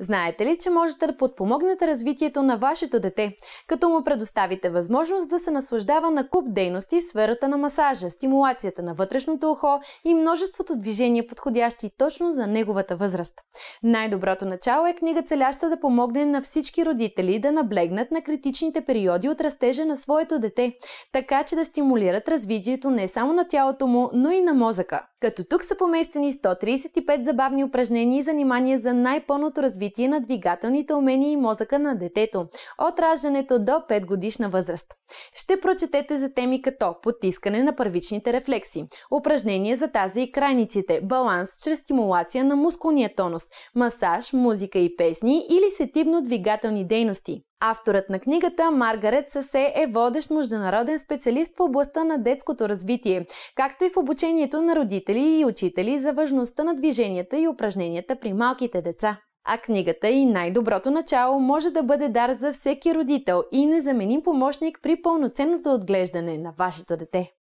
Знаете ли, че можете да подпомогнете развитието на вашето дете, като му предоставите възможност да се наслаждава на куп дейности в сферата на масажа, стимулацията на вътрешното ухо и множеството движения, подходящи точно за неговата възраст? Най-доброто начало е книга целяща да помогне на всички родители да наблегнат на критичните периоди от растежа на своето дете, така че да стимулират развитието не само на тялото му, но и на мозъка. Като тук са поместени 135 забавни упражнения и занимания за най-пълното развитие на двигателните умения и мозъка на детето от раждането до 5 годишна възраст. Ще прочетете за теми като потискане на първичните рефлекси, упражнения за тази и крайниците, баланс чрез стимулация на мускулния тонус, масаж, музика и песни или сетивно-двигателни дейности, Авторът на книгата Маргарет Сасе е водещ международен специалист в областта на детското развитие, както и в обучението на родители и учители за важността на движенията и упражненията при малките деца. А книгата и най-доброто начало може да бъде дар за всеки родител и незаменим помощник при пълноценното отглеждане на вашето дете.